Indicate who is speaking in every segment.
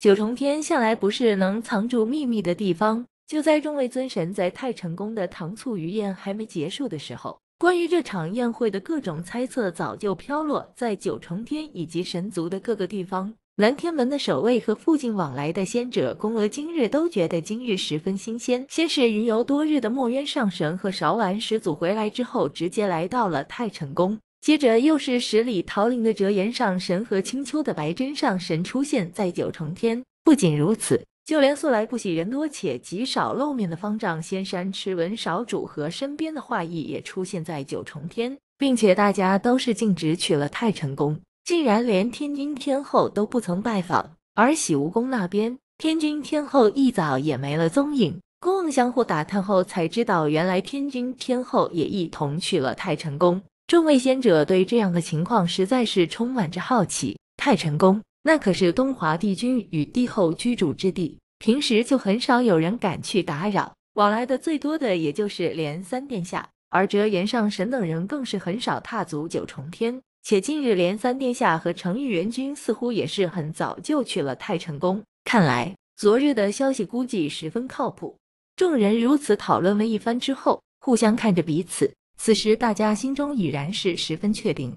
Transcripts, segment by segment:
Speaker 1: 九重天向来不是能藏住秘密的地方。就在众位尊神在太晨宫的糖醋鱼宴还没结束的时候，关于这场宴会的各种猜测早就飘落在九重天以及神族的各个地方。蓝天门的守卫和附近往来的仙者、宫娥今日都觉得今日十分新鲜。先是云游多日的墨渊上神和韶兰始祖回来之后，直接来到了太晨宫。接着又是十里桃林的折颜上神和青丘的白真上神出现在九重天。不仅如此，就连素来不喜人多且极少露面的方丈仙山赤文少主和身边的画意也出现在九重天，并且大家都是径直去了太晨宫，竟然连天君天后都不曾拜访。而喜无宫那边，天君天后一早也没了踪影。公公相互打探后才知道，原来天君天后也一同去了太晨宫。众位仙者对这样的情况实在是充满着好奇。太晨宫那可是东华帝君与帝后居住之地，平时就很少有人敢去打扰，往来的最多的也就是连三殿下，而折颜上神等人更是很少踏足九重天。且近日连三殿下和成玉元君似乎也是很早就去了太晨宫，看来昨日的消息估计十分靠谱。众人如此讨论了一番之后，互相看着彼此。此时，大家心中已然是十分确定。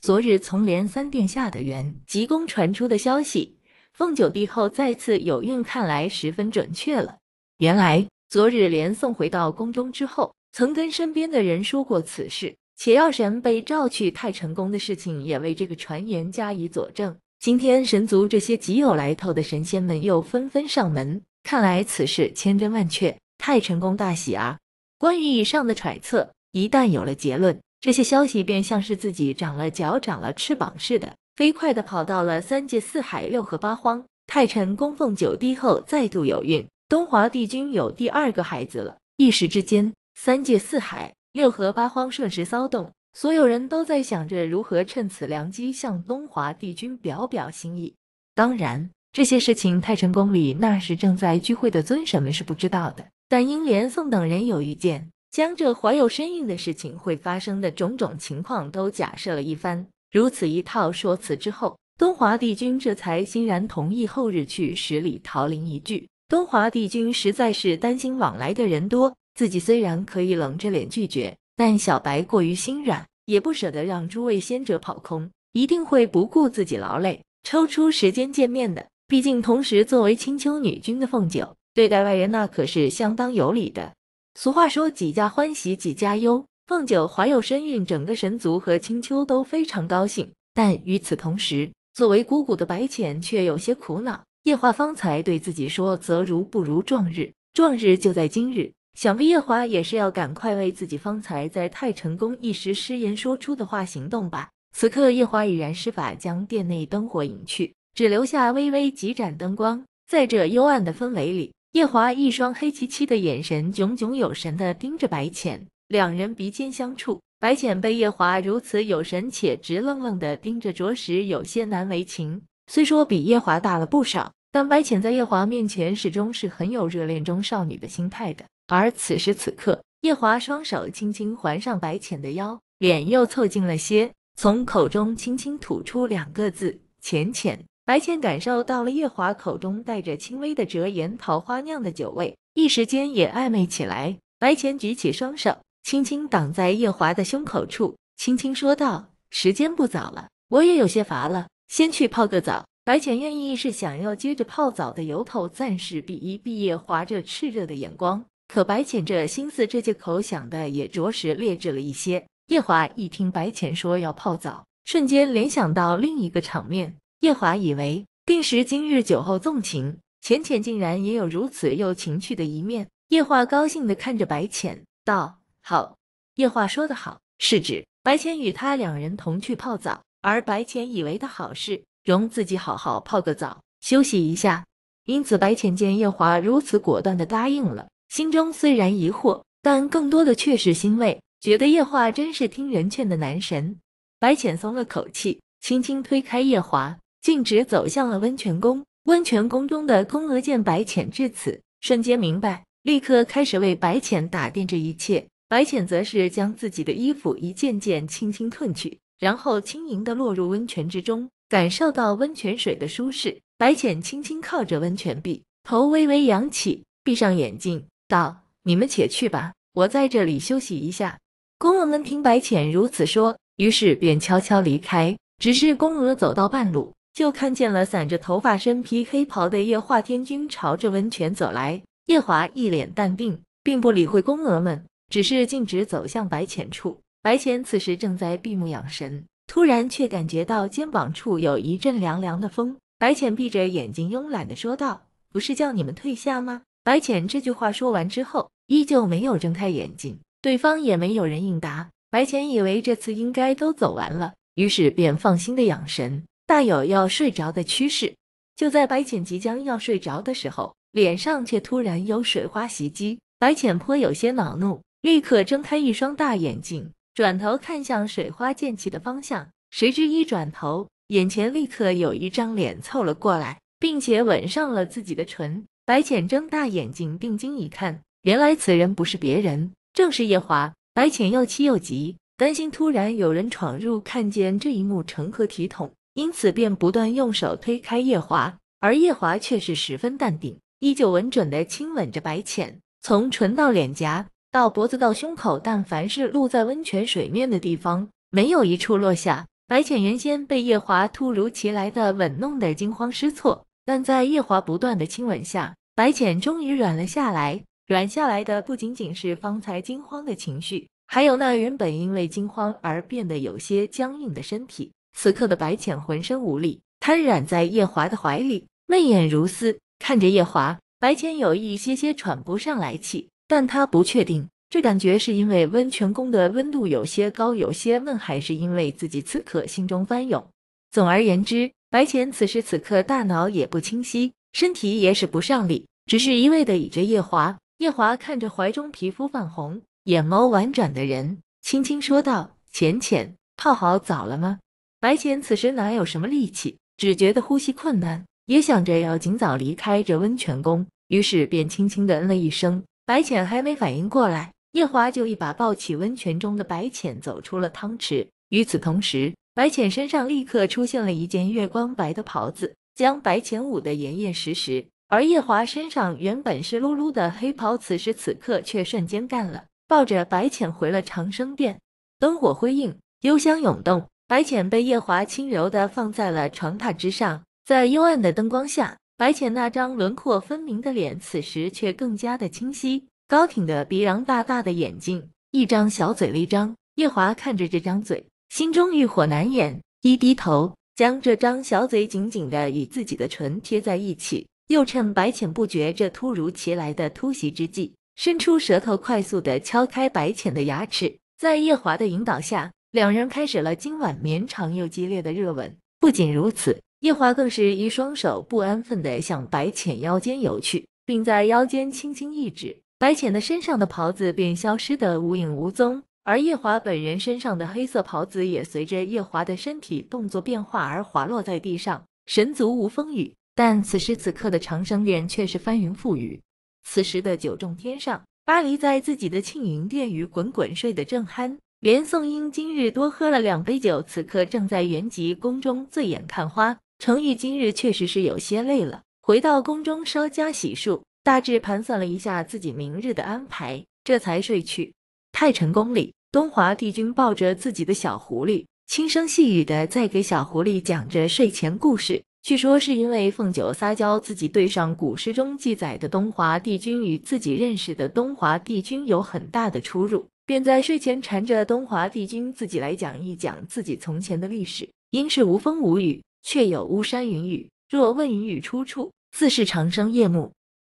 Speaker 1: 昨日从连三殿下的园吉宫传出的消息，凤九帝后再次有孕，看来十分准确了。原来，昨日连送回到宫中之后，曾跟身边的人说过此事，且药神被召去太成功的事情，也为这个传言加以佐证。今天，神族这些极有来头的神仙们又纷纷上门，看来此事千真万确。太成功大喜啊！关于以上的揣测。一旦有了结论，这些消息便像是自己长了脚、长了翅膀似的，飞快地跑到了三界四海、六合八荒。太晨供奉九帝后再度有孕，东华帝君有第二个孩子了。一时之间，三界四海、六合八荒瞬时骚动，所有人都在想着如何趁此良机向东华帝君表表心意。当然，这些事情太晨宫里那时正在聚会的尊神们是不知道的，但英莲颂等人有预见。将这怀有身孕的事情会发生的种种情况都假设了一番，如此一套说辞之后，东华帝君这才欣然同意后日去十里桃林一聚。东华帝君实在是担心往来的人多，自己虽然可以冷着脸拒绝，但小白过于心软，也不舍得让诸位仙者跑空，一定会不顾自己劳累，抽出时间见面的。毕竟同时作为青丘女君的凤九，对待外人那可是相当有礼的。俗话说，几家欢喜几家忧。凤九怀有身孕，整个神族和青丘都非常高兴。但与此同时，作为姑姑的白浅却有些苦恼。夜华方才对自己说：“择如不如撞日，撞日就在今日。”想必夜华也是要赶快为自己方才在太成宫一时失言说出的话行动吧。此刻，夜华已然施法将殿内灯火隐去，只留下微微几盏灯光，在这幽暗的氛围里。夜华一双黑漆漆的眼神炯炯有神的盯着白浅，两人鼻尖相触，白浅被夜华如此有神且直愣愣的盯着，着实有些难为情。虽说比夜华大了不少，但白浅在夜华面前始终是很有热恋中少女的心态的。而此时此刻，夜华双手轻轻环上白浅的腰，脸又凑近了些，从口中轻轻吐出两个字：“浅浅。”白浅感受到了夜华口中带着轻微的折颜桃花酿的酒味，一时间也暧昧起来。白浅举起双手，轻轻挡在夜华的胸口处，轻轻说道：“时间不早了，我也有些乏了，先去泡个澡。”白浅愿意是想要接着泡澡的由头，暂时避一避夜华这炽热的眼光。可白浅这心思这借口想的也着实劣质了一些。夜华一听白浅说要泡澡，瞬间联想到另一个场面。夜华以为定时今日酒后纵情，浅浅竟然也有如此有情趣的一面。夜华高兴地看着白浅道：“好。”夜华说的好是指白浅与他两人同去泡澡，而白浅以为的好事容自己好好泡个澡休息一下。因此白浅见夜华如此果断地答应了，心中虽然疑惑，但更多的却是欣慰，觉得夜华真是听人劝的男神。白浅松了口气，轻轻推开夜华。径直走向了温泉宫，温泉宫中的宫娥见白浅至此，瞬间明白，立刻开始为白浅打点这一切。白浅则是将自己的衣服一件件轻轻褪去，然后轻盈的落入温泉之中，感受到温泉水的舒适。白浅轻轻靠着温泉壁，头微微扬起，闭上眼睛，道：“你们且去吧，我在这里休息一下。”宫娥们听白浅如此说，于是便悄悄离开。只是宫娥走到半路。就看见了散着头发、身披黑袍的夜华天君朝着温泉走来。夜华一脸淡定，并不理会宫娥们，只是径直走向白浅处。白浅此时正在闭目养神，突然却感觉到肩膀处有一阵凉凉的风。白浅闭着眼睛，慵懒的说道：“不是叫你们退下吗？”白浅这句话说完之后，依旧没有睁开眼睛，对方也没有人应答。白浅以为这次应该都走完了，于是便放心的养神。大有要睡着的趋势。就在白浅即将要睡着的时候，脸上却突然有水花袭击。白浅颇有些恼怒，立刻睁开一双大眼睛，转头看向水花溅起的方向。谁知一转头，眼前立刻有一张脸凑了过来，并且吻上了自己的唇。白浅睁大眼睛，定睛一看，原来此人不是别人，正是夜华。白浅又气又急，担心突然有人闯入，看见这一幕成何体统。因此，便不断用手推开夜华，而夜华却是十分淡定，依旧稳准的亲吻着白浅，从唇到脸颊，到脖子到胸口，但凡是露在温泉水面的地方，没有一处落下。白浅原先被夜华突如其来的吻弄得惊慌失措，但在夜华不断的亲吻下，白浅终于软了下来。软下来的不仅仅是方才惊慌的情绪，还有那原本因为惊慌而变得有些僵硬的身体。此刻的白浅浑身无力，瘫软在夜华的怀里，媚眼如丝看着夜华。白浅有一些些喘不上来气，但他不确定这感觉是因为温泉宫的温度有些高有些闷，还是因为自己此刻心中翻涌。总而言之，白浅此时此刻大脑也不清晰，身体也使不上力，只是一味的倚着夜华。夜华看着怀中皮肤泛红、眼眸婉转的人，轻轻说道：“浅浅，泡好澡了吗？”白浅此时哪有什么力气，只觉得呼吸困难，也想着要尽早离开这温泉宫，于是便轻轻的嗯了一声。白浅还没反应过来，夜华就一把抱起温泉中的白浅，走出了汤池。与此同时，白浅身上立刻出现了一件月光白的袍子，将白浅捂得严严实实。而夜华身上原本湿漉漉的黑袍，此时此刻却瞬间干了。抱着白浅回了长生殿，灯火辉映，幽香涌动。白浅被夜华轻柔的放在了床榻之上，在幽暗的灯光下，白浅那张轮廓分明的脸，此时却更加的清晰。高挺的鼻梁，大大的眼睛，一张小嘴微张。夜华看着这张嘴，心中欲火难掩，一低头，将这张小嘴紧紧的与自己的唇贴在一起，又趁白浅不觉这突如其来的突袭之际，伸出舌头快速的敲开白浅的牙齿，在夜华的引导下。两人开始了今晚绵长又激烈的热吻。不仅如此，夜华更是一双手不安分地向白浅腰间游去，并在腰间轻轻一指，白浅的身上的袍子便消失得无影无踪，而夜华本人身上的黑色袍子也随着夜华的身体动作变化而滑落在地上。神族无风雨，但此时此刻的长生殿却是翻云覆雨。此时的九重天上，巴黎在自己的庆云殿与滚滚睡得正酣。连宋英今日多喝了两杯酒，此刻正在元吉宫中醉眼看花。程昱今日确实是有些累了，回到宫中稍加洗漱，大致盘算了一下自己明日的安排，这才睡去。太晨宫里，东华帝君抱着自己的小狐狸，轻声细语的在给小狐狸讲着睡前故事。据说是因为凤九撒娇，自己对上古诗中记载的东华帝君与自己认识的东华帝君有很大的出入。便在睡前缠着东华帝君自己来讲一讲自己从前的历史。应是无风无雨，却有巫山云雨。若问云雨出处，自是长生夜幕。